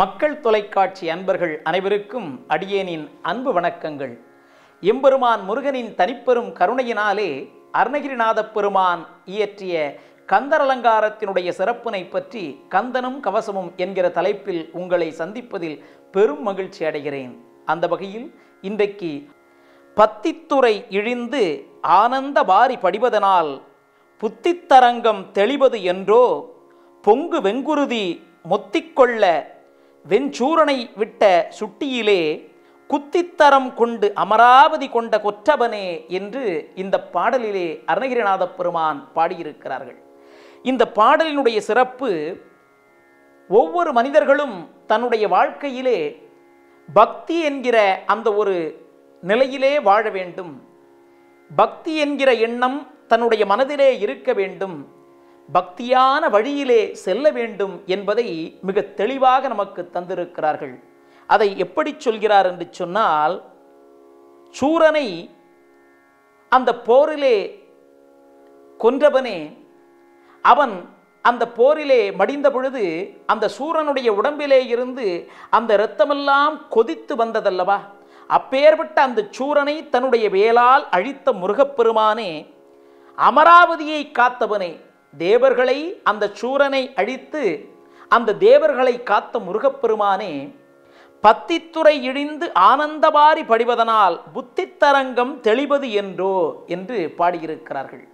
மக்கள் தொலைக்காட்சி அன்பர்கள் அனைவருக்கும் அடியேனின் அன்பு வணக்கங்கள் எம்பெருமான் முருகனின் தனிப்பெரும் கருணையினாலே அருணகிரிநாத பெருமான் இயற்றிய கந்தர் அலங்காரத்தினுடைய சிறப்பினை பற்றி கந்தனும் கவசமும் என்கிற தலைப்பில் உங்களை சந்திப்பதில் பெரும் மகிழ்ச்சி அடைகிறேன் அந்த வகையில் இன்றைக்கு பத்தித்துறை இழிந்து ஆனந்த பாரி படிவதனால் புத்தித்தரங்கம் தெளிவது என்றோ பொங்கு வெங்குருதி முத்திக்கொள்ள வெஞ்சூரனை விட்ட சுட்டியிலே குத்தித்தரம் கொண்டு அமராவதி கொண்ட கொற்றவனே என்று இந்த பாடலிலே அருணகிரிநாத பெருமான் பாடியிருக்கிறார்கள் இந்த பாடலினுடைய சிறப்பு ஒவ்வொரு மனிதர்களும் தன்னுடைய வாழ்க்கையிலே பக்தி என்கிற அந்த ஒரு நிலையிலே வாழ வேண்டும் பக்தி என்கிற எண்ணம் தன்னுடைய மனதிலே இருக்க வேண்டும் பக்தியான வழியிலே செல்ல வேண்டும் என்பதை மிக தெளிவாக நமக்கு தந்திருக்கிறார்கள் அதை எப்படி சொல்கிறார் என்று சொன்னால் சூரனை அந்த போரிலே கொன்றவனே அவன் அந்த போரிலே மடிந்த பொழுது அந்த சூரனுடைய உடம்பிலே இருந்து அந்த இரத்தமெல்லாம் கொதித்து வந்ததல்லவா அப்பேற்பட்ட அந்த சூரனை தன்னுடைய வேலால் அழித்த முருகப்பெருமானே அமராவதியை காத்தவனே தேவர்களை அந்த சூரனை அழித்து அந்த தேவர்களை காத்த முருகப்பெருமானே பத்தித்துறை இழிந்து ஆனந்தபாரி படிவதனால் புத்தித்தரங்கம் தெளிவது என்றோ என்று பாடியிருக்கிறார்கள்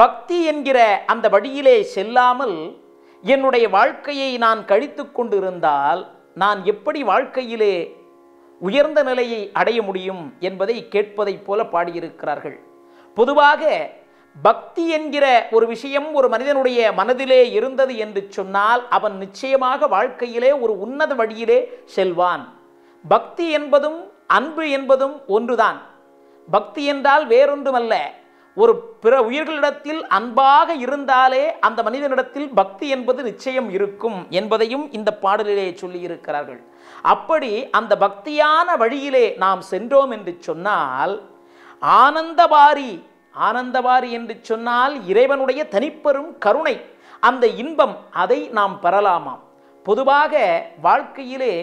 பக்தி என்கிற அந்த வழியிலே செல்லாமல் என்னுடைய வாழ்க்கையை நான் கழித்து கொண்டிருந்தால் நான் எப்படி வாழ்க்கையிலே உயர்ந்த நிலையை அடைய முடியும் என்பதை கேட்பதைப் போல பாடியிருக்கிறார்கள் பொதுவாக பக்தி என்கிற ஒரு விஷயம் ஒரு மனிதனுடைய மனதிலே இருந்தது என்று சொன்னால் அவன் நிச்சயமாக வாழ்க்கையிலே ஒரு உன்னத வழியிலே செல்வான் பக்தி என்பதும் அன்பு என்பதும் ஒன்றுதான் பக்தி என்றால் வேறொன்றுமல்ல ஒரு பிற உயிர்களிடத்தில் அன்பாக இருந்தாலே அந்த மனிதனிடத்தில் பக்தி என்பது நிச்சயம் இருக்கும் என்பதையும் இந்த பாடலிலே சொல்லியிருக்கிறார்கள் அப்படி அந்த பக்தியான வழியிலே நாம் சென்றோம் என்று சொன்னால் ஆனந்தபாரி ஆனந்தவாரி என்று சொன்னால் இறைவனுடைய தனிப்பெரும் கருணை அந்த இன்பம் அதை நாம் பெறலாமாம் பொதுவாக வாழ்க்கையிலே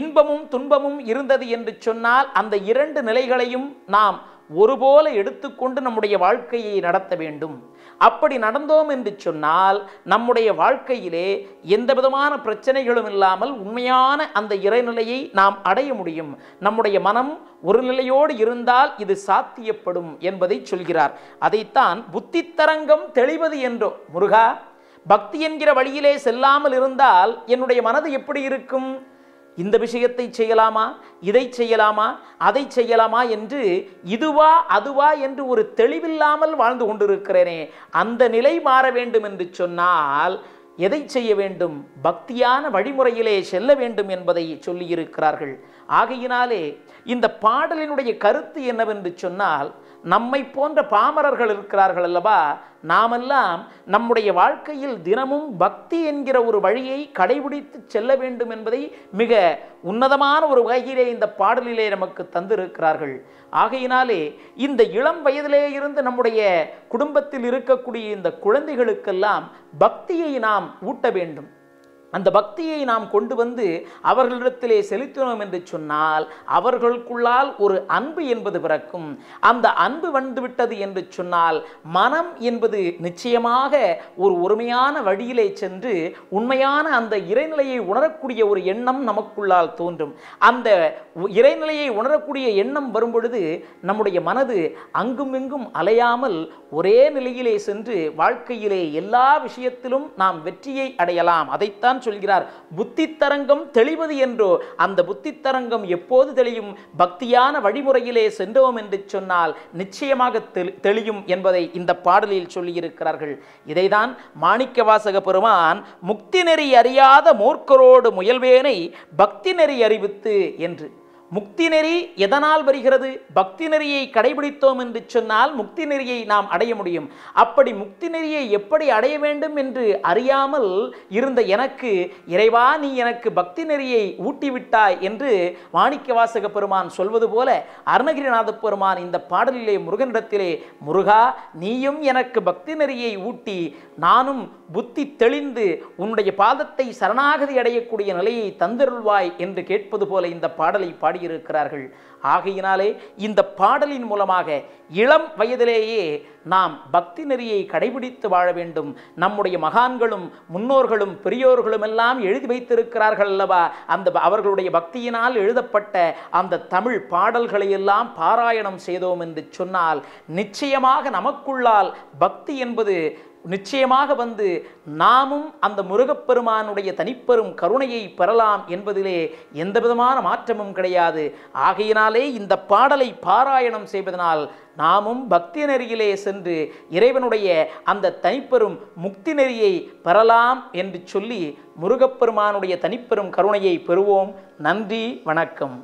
இன்பமும் துன்பமும் இருந்தது என்று சொன்னால் அந்த இரண்டு நிலைகளையும் நாம் ஒருபோல எடுத்துக்கொண்டு நம்முடைய வாழ்க்கையை நடத்த வேண்டும் அப்படி நடந்தோம் என்று சொன்னால் நம்முடைய வாழ்க்கையிலே எந்த விதமான பிரச்சனைகளும் இல்லாமல் உண்மையான அந்த இறைநிலையை நாம் அடைய முடியும் நம்முடைய மனம் ஒரு நிலையோடு இருந்தால் இது சாத்தியப்படும் என்பதை சொல்கிறார் அதைத்தான் புத்தித்தரங்கம் தெளிவது என்றோ முருகா பக்தி என்கிற வழியிலே செல்லாமல் இருந்தால் என்னுடைய மனது எப்படி இருக்கும் இந்த விஷயத்தை செய்யலாமா இதை செய்யலாமா அதை செய்யலாமா என்று இதுவா அதுவா என்று ஒரு தெளிவில்லாமல் வாழ்ந்து கொண்டிருக்கிறேனே அந்த நிலை மாற வேண்டும் என்று சொன்னால் எதை செய்ய வேண்டும் பக்தியான வழிமுறையிலே செல்ல வேண்டும் என்பதை சொல்லியிருக்கிறார்கள் ஆகையினாலே இந்த பாடலினுடைய கருத்து என்னவென்று சொன்னால் நம்மை போன்ற பாமரர்கள் இருக்கிறார்கள் அல்லவா நாமெல்லாம் நம்முடைய வாழ்க்கையில் தினமும் பக்தி என்கிற ஒரு வழியை கடைபிடித்து செல்ல வேண்டும் என்பதை மிக உன்னதமான ஒரு வகையிலே இந்த பாடலிலே நமக்கு தந்திருக்கிறார்கள் ஆகையினாலே இந்த இளம் வயதிலே இருந்து நம்முடைய குடும்பத்தில் இருக்கக்கூடிய இந்த குழந்தைகளுக்கெல்லாம் பக்தியை நாம் ஊட்ட வேண்டும் அந்த பக்தியை நாம் கொண்டு வந்து அவர்களிடத்திலே செலுத்தினோம் என்று சொன்னால் அவர்களுக்குள்ளால் ஒரு அன்பு என்பது பிறக்கும் அந்த அன்பு வந்துவிட்டது என்று சொன்னால் மனம் என்பது நிச்சயமாக ஒரு ஒருமையான வழியிலே சென்று உண்மையான அந்த இறைநிலையை உணரக்கூடிய ஒரு எண்ணம் நமக்குள்ளால் தோன்றும் அந்த இறைநிலையை உணரக்கூடிய எண்ணம் வரும் பொழுது நம்முடைய மனது அங்கும் இங்கும் அலையாமல் ஒரே நிலையிலே சென்று வாழ்க்கையிலே எல்லா விஷயத்திலும் நாம் வெற்றியை அடையலாம் அதைத்தான் சொல்கிறார் புத்தி தரங்கம் தெளிவது என்றோ அந்த புத்தி தரங்கம் எப்போது தெளியும் பக்தியான வழிமுறையிலே சென்றோம் என்று சொன்னால் நிச்சயமாக தெளியும் என்பதை இந்த பாடலில் சொல்லியிருக்கிறார்கள் இதைதான் மாணிக்க வாசக பெருமான் முக்தி நெறி அறியாத மூர்க்கரோடு முயல்வேனை பக்தி நெறி அறிவித்து என்று முக்தி நெறி எதனால் வருகிறது பக்தி நெறியை கடைபிடித்தோம் என்று சொன்னால் முக்தி நெறியை நாம் அடைய முடியும் அப்படி முக்தி நெறியை எப்படி அடைய வேண்டும் என்று அறியாமல் இருந்த எனக்கு இறைவா நீ எனக்கு பக்தி நெறியை ஊட்டிவிட்டாய் என்று வாசக பெருமான் சொல்வது போல அருணகிரிநாத பெருமான் இந்த பாடலிலே முருகனிடத்திலே முருகா நீயும் எனக்கு பக்தி நெறியை ஊட்டி நானும் புத்தி தெளிந்து உன்னுடைய பாதத்தை சரணாகதி அடையக்கூடிய நிலையை தந்தருள்வாய் என்று கேட்பது போல இந்த பாடலை பாடி பாடியிருக்கிறார்கள் ஆகையினாலே இந்த பாடலின் மூலமாக இளம் வயதிலேயே நாம் பக்தி நெறியை கடைபிடித்து வாழ வேண்டும் நம்முடைய மகான்களும் முன்னோர்களும் பெரியோர்களும் எல்லாம் எழுதி வைத்திருக்கிறார்கள் அல்லவா அந்த அவர்களுடைய பக்தியினால் எழுதப்பட்ட அந்த தமிழ் பாடல்களை எல்லாம் பாராயணம் செய்தோம் என்று சொன்னால் நிச்சயமாக நமக்குள்ளால் பக்தி என்பது நிச்சயமாக வந்து நாமும் அந்த முருகப்பெருமானுடைய தனிப்பெரும் கருணையை பெறலாம் என்பதிலே எந்த விதமான மாற்றமும் கிடையாது ஆகையினாலே இந்த பாடலை பாராயணம் செய்வதனால் நாமும் பக்தி நெறியிலே சென்று இறைவனுடைய அந்த தனிப்பெரும் முக்தி நெறியை பெறலாம் என்று சொல்லி முருகப்பெருமானுடைய தனிப்பெரும் கருணையை பெறுவோம் நன்றி வணக்கம்